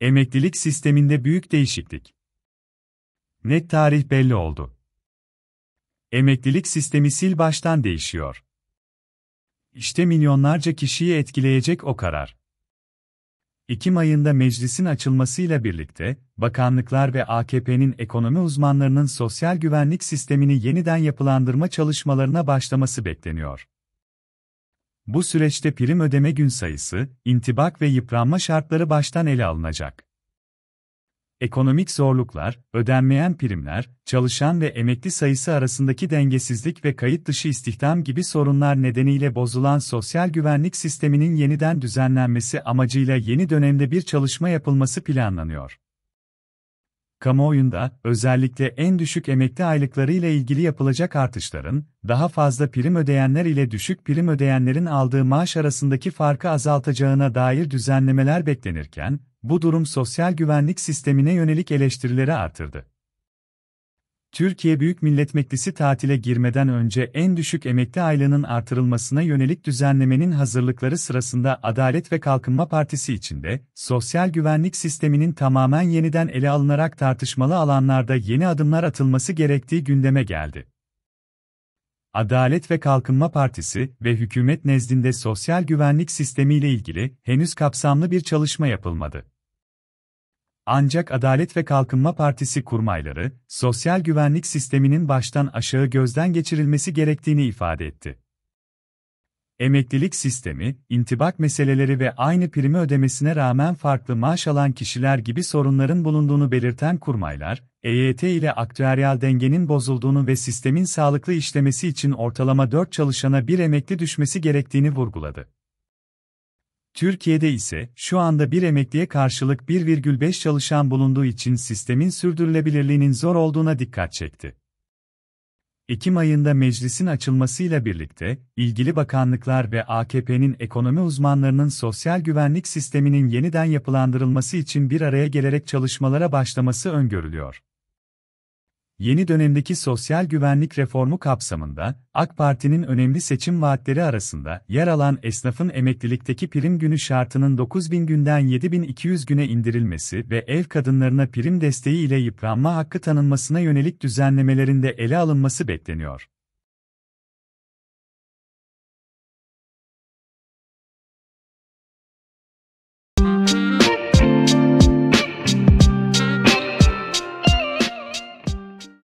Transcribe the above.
Emeklilik sisteminde büyük değişiklik. Net tarih belli oldu. Emeklilik sistemi sil baştan değişiyor. İşte milyonlarca kişiyi etkileyecek o karar. Ekim ayında meclisin açılmasıyla birlikte, bakanlıklar ve AKP'nin ekonomi uzmanlarının sosyal güvenlik sistemini yeniden yapılandırma çalışmalarına başlaması bekleniyor. Bu süreçte prim ödeme gün sayısı, intibak ve yıpranma şartları baştan ele alınacak. Ekonomik zorluklar, ödenmeyen primler, çalışan ve emekli sayısı arasındaki dengesizlik ve kayıt dışı istihdam gibi sorunlar nedeniyle bozulan sosyal güvenlik sisteminin yeniden düzenlenmesi amacıyla yeni dönemde bir çalışma yapılması planlanıyor. Kamuoyunda, özellikle en düşük emekli aylıkları ile ilgili yapılacak artışların, daha fazla prim ödeyenler ile düşük prim ödeyenlerin aldığı maaş arasındaki farkı azaltacağına dair düzenlemeler beklenirken, bu durum sosyal güvenlik sistemine yönelik eleştirileri artırdı. Türkiye Büyük Millet Meclisi tatile girmeden önce en düşük emekli aylığının artırılmasına yönelik düzenlemenin hazırlıkları sırasında Adalet ve Kalkınma Partisi içinde, sosyal güvenlik sisteminin tamamen yeniden ele alınarak tartışmalı alanlarda yeni adımlar atılması gerektiği gündeme geldi. Adalet ve Kalkınma Partisi ve hükümet nezdinde sosyal güvenlik sistemiyle ilgili henüz kapsamlı bir çalışma yapılmadı. Ancak Adalet ve Kalkınma Partisi kurmayları, sosyal güvenlik sisteminin baştan aşağı gözden geçirilmesi gerektiğini ifade etti. Emeklilik sistemi, intibak meseleleri ve aynı primi ödemesine rağmen farklı maaş alan kişiler gibi sorunların bulunduğunu belirten kurmaylar, EYT ile aktüeryal dengenin bozulduğunu ve sistemin sağlıklı işlemesi için ortalama 4 çalışana bir emekli düşmesi gerektiğini vurguladı. Türkiye'de ise şu anda bir emekliye karşılık 1,5 çalışan bulunduğu için sistemin sürdürülebilirliğinin zor olduğuna dikkat çekti. Ekim ayında meclisin açılmasıyla birlikte, ilgili bakanlıklar ve AKP'nin ekonomi uzmanlarının sosyal güvenlik sisteminin yeniden yapılandırılması için bir araya gelerek çalışmalara başlaması öngörülüyor. Yeni dönemdeki sosyal güvenlik reformu kapsamında, AK Parti'nin önemli seçim vaatleri arasında yer alan esnafın emeklilikteki prim günü şartının 9000 günden 7200 güne indirilmesi ve ev kadınlarına prim desteği ile yıpranma hakkı tanınmasına yönelik düzenlemelerin de ele alınması bekleniyor.